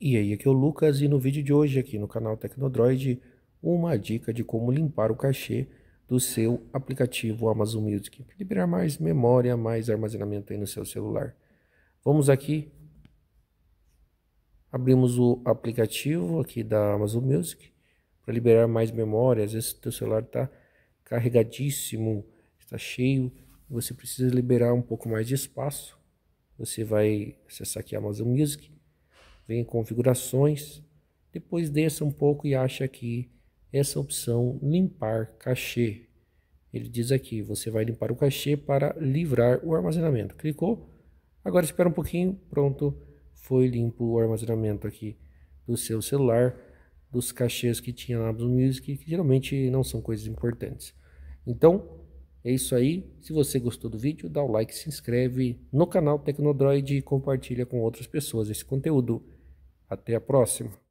E aí, aqui é o Lucas e no vídeo de hoje aqui no canal Tecnodroid, uma dica de como limpar o cachê do seu aplicativo Amazon Music, liberar mais memória, mais armazenamento aí no seu celular. Vamos aqui, abrimos o aplicativo aqui da Amazon Music, para liberar mais memória, às vezes teu celular está carregadíssimo, está cheio, você precisa liberar um pouco mais de espaço, você vai acessar aqui a Amazon Music, vem configurações, depois desça um pouco e acha aqui essa opção limpar cachê. Ele diz aqui, você vai limpar o cachê para livrar o armazenamento. Clicou, agora espera um pouquinho, pronto, foi limpo o armazenamento aqui do seu celular, dos cachês que tinha na Amazon Music, que geralmente não são coisas importantes. Então, é isso aí. Se você gostou do vídeo, dá o like, se inscreve no canal Tecnodroid e compartilha com outras pessoas esse conteúdo. Até a próxima!